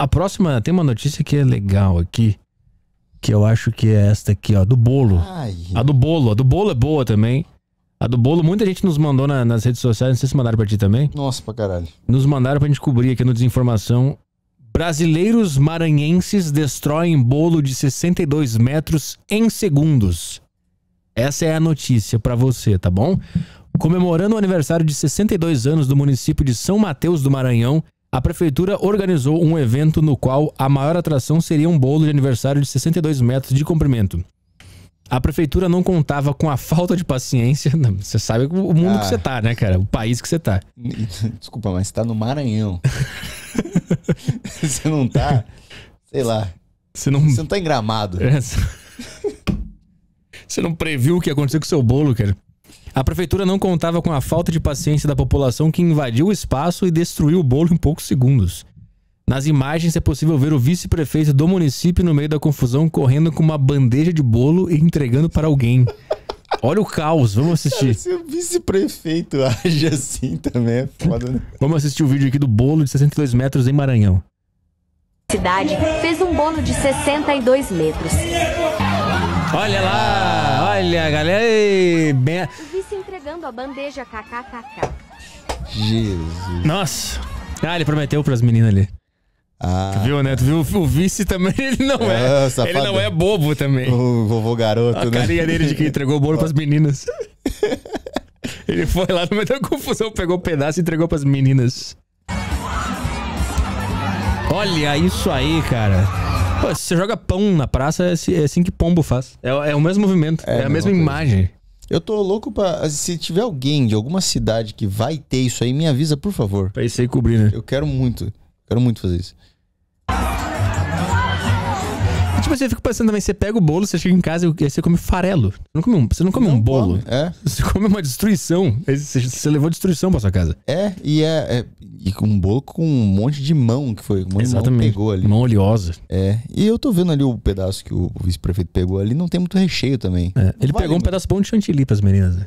A próxima, tem uma notícia que é legal aqui. Que eu acho que é esta aqui, ó, do bolo. Ai. A do bolo, a do bolo é boa também. A do bolo, muita gente nos mandou na, nas redes sociais, não sei se mandaram pra ti também. Nossa, pra caralho. Nos mandaram pra gente cobrir aqui no Desinformação. Brasileiros maranhenses destroem bolo de 62 metros em segundos. Essa é a notícia para você, tá bom? Comemorando o aniversário de 62 anos do município de São Mateus do Maranhão, a prefeitura organizou um evento no qual a maior atração seria um bolo de aniversário de 62 metros de comprimento. A prefeitura não contava com a falta de paciência. Você sabe o mundo ah. que você tá, né, cara? O país que você tá. Desculpa, mas você tá no Maranhão. você não tá, sei lá. Você não, você não tá engramado. É. Você não previu o que ia acontecer com o seu bolo, cara. A prefeitura não contava com a falta de paciência da população que invadiu o espaço e destruiu o bolo em poucos segundos. Nas imagens é possível ver o vice-prefeito do município no meio da confusão correndo com uma bandeja de bolo e entregando para alguém. Olha o caos, vamos assistir. Cara, se o vice-prefeito age assim também é foda, né? vamos assistir o vídeo aqui do bolo de 62 metros em Maranhão. Cidade fez um bolo de 62 metros. Olha lá! Olha, galera. Bem... Vice entregando a bandeja kkkk. Jesus. Nossa. Ah, ele prometeu pras meninas ali. Ah. Tu viu, né? Tu viu o vice também? Ele não é. é ele não é bobo também. O vovô garoto, a né? A carinha dele de que entregou o bolo pras meninas. ele foi lá no meio da confusão, pegou um pedaço e entregou pras meninas. Olha isso aí, cara. Pô, se você joga pão na praça, é assim, é assim que pombo faz. É, é o mesmo movimento, é, é a mesma imagem. Eu tô louco pra. Se tiver alguém de alguma cidade que vai ter isso aí, me avisa, por favor. Pra isso aí cobrir, né? Eu quero muito. Quero muito fazer isso mas eu fico pensando também, você pega o bolo, você chega em casa e você come farelo. Você não come um, você não come não um bolo. Come, é. Você come uma destruição. Você, você, levou destruição pra sua casa. É, e é, é E com um bolo com um monte de mão que foi. Um monte Exatamente. De mão pegou ali. Mão oleosa. É. E eu tô vendo ali o pedaço que o vice-prefeito pegou ali, não tem muito recheio também. É. Ele vale, pegou um pedaço bom de chantilly pras meninas, né?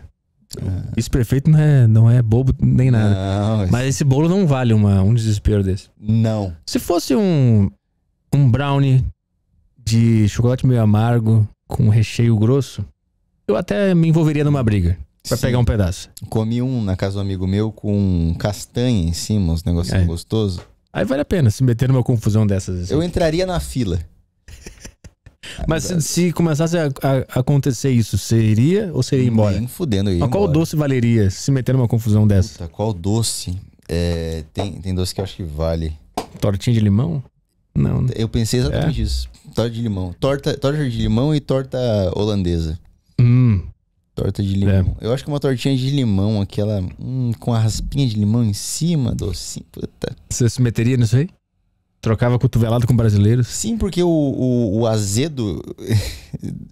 É. Esse prefeito não é, não é bobo nem nada. Não, Mas esse bolo não vale uma, um desespero desse. Não. Se fosse um, um brownie de chocolate meio amargo com recheio grosso, eu até me envolveria numa briga para pegar um pedaço. Comi um na casa do amigo meu com castanha em cima, uns negocinho é. gostoso. Aí vale a pena se meter numa confusão dessas. Assim. Eu entraria na fila. Mas se, se, começasse a, a, acontecer isso, seria ou seria embora? Nem fudendo ia Mas qual doce valeria se meter numa confusão dessa? Puta, qual doce? É, tem, tem doce que eu acho que vale. Tortinha de limão? Não. Né? Eu pensei exatamente é? isso. Torta de limão. Torta, torta de limão e torta holandesa. Hum. Torta de limão. É. Eu acho que uma tortinha de limão, aquela hum, com a raspinha de limão em cima, doce. Puta. Você se meteria nisso aí? Trocava cotovelado com brasileiros? Sim, porque o, o, o azedo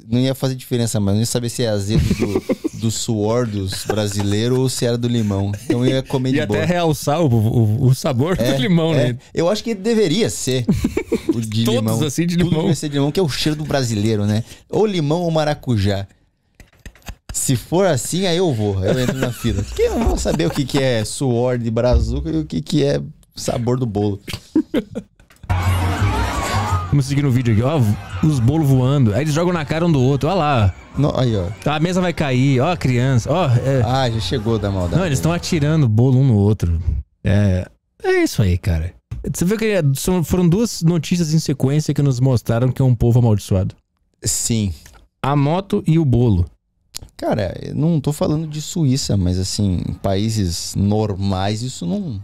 não ia fazer diferença, mas não ia saber se é azedo do, do suor dos brasileiros ou se era do limão. Então eu ia comer e de boa. E até realçar o, o, o sabor é, do limão, é. né? Eu acho que deveria ser o de Todos limão. assim de limão. Tudo ser de limão, que é o cheiro do brasileiro, né? Ou limão ou maracujá. Se for assim, aí eu vou. Eu entro na fila. Porque eu não vou saber o que, que é suor de brazuca e o que, que é sabor do bolo. Vamos seguir no vídeo aqui, ó os bolos voando. Aí eles jogam na cara um do outro. Olha lá. No, aí, ó. A mesa vai cair. Ó, a criança. Ó, é... Ah, já chegou da maldade. Não, eles estão atirando bolo um no outro. É, é isso aí, cara. Você viu que é, foram duas notícias em sequência que nos mostraram que é um povo amaldiçoado. Sim. A moto e o bolo. Cara, eu não tô falando de Suíça, mas assim, em países normais isso não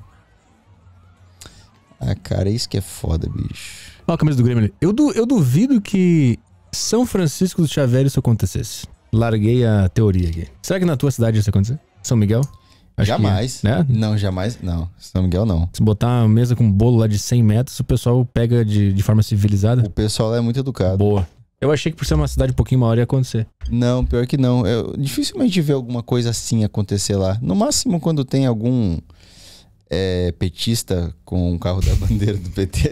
ah, cara, isso que é foda, bicho. Olha a camisa do Grêmio ali. Eu, du eu duvido que São Francisco do Xavier isso acontecesse. Larguei a teoria aqui. Será que na tua cidade isso aconteceu? São Miguel? Acho jamais. Que, é, né? Não, jamais. Não. São Miguel, não. Se botar uma mesa com um bolo lá de 100 metros, o pessoal pega de, de forma civilizada. O pessoal é muito educado. Boa. Eu achei que por ser uma cidade um pouquinho maior ia acontecer. Não, pior que não. Eu dificilmente vê alguma coisa assim acontecer lá. No máximo, quando tem algum é, petista com um carro da bandeira do PT.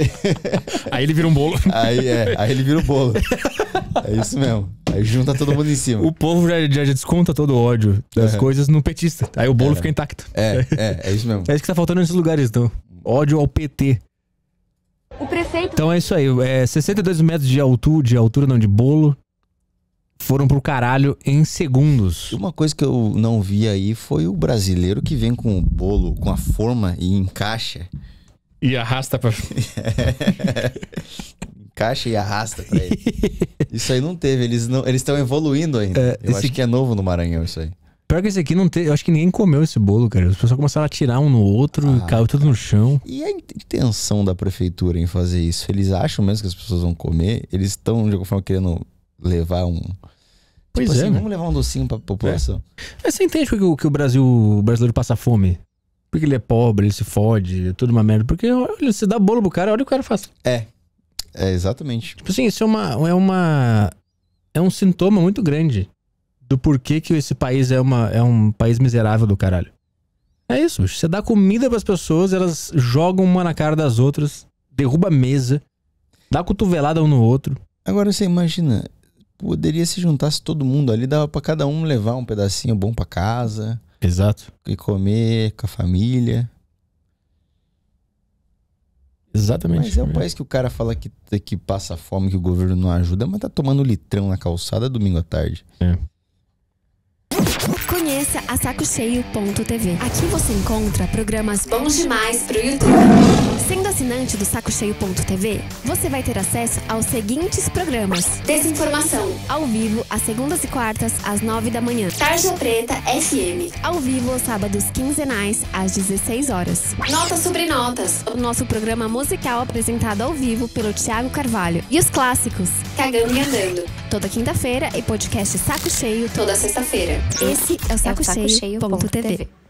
aí ele vira um bolo. Aí é, aí ele vira um bolo. É isso mesmo. Aí junta todo mundo em cima. O povo já, já desconta todo o ódio das uhum. coisas no petista. Aí o bolo é. fica intacto. É, é, é isso mesmo. É isso que tá faltando nesses lugares, então. Ódio ao PT. O prefeito. Então é isso aí. É 62 metros de altura, de altura não, de bolo foram pro caralho em segundos. Uma coisa que eu não vi aí foi o brasileiro que vem com o bolo, com a forma e encaixa. E arrasta pra. encaixa e arrasta pra ele. isso aí não teve, eles não, eles estão evoluindo ainda. É, eu acho que é novo no Maranhão isso aí. Pior que esse aqui não teve. Eu acho que ninguém comeu esse bolo, cara. As pessoas começaram a tirar um no outro, ah, caiu tudo no chão. E a intenção da prefeitura em fazer isso? Eles acham mesmo que as pessoas vão comer? Eles estão, de alguma forma, querendo levar um. Tipo pois tipo é. Assim, vamos levar um docinho pra população. É. Você entende por que o, que o Brasil o brasileiro passa fome? Porque ele é pobre, ele se fode, é tudo uma merda. Porque olha, você dá bolo pro cara, olha o que o cara faz. É. É, exatamente. Tipo assim, isso é uma. É, uma, é um sintoma muito grande do porquê que esse país é, uma, é um país miserável do caralho. É isso, bicho. Você dá comida pras pessoas, elas jogam uma na cara das outras, derruba a mesa, dá cotovelada um no outro. Agora você imagina, poderia se juntar se todo mundo ali, dava para cada um levar um pedacinho bom para casa. Exato. E comer com a família. Exatamente. Mas é um país que o cara fala que, que passa fome, que o governo não ajuda, mas tá tomando litrão na calçada domingo à tarde. É. Conheça a sacocheio.tv. Aqui você encontra programas bons demais pro YouTube. Sendo assinante do sacocheio.tv, você vai ter acesso aos seguintes programas: Desinformação, ao vivo às segundas e quartas às nove da manhã. Tarja Preta FM, ao vivo aos sábados quinzenais às dezesseis horas. Notas sobre notas, o nosso programa musical apresentado ao vivo pelo Tiago Carvalho. E os clássicos, Cagando e Andando, toda quinta-feira e podcast Saco Cheio toda sexta-feira. Esse é o saco, é o saco cheio, cheio ponto TV. TV.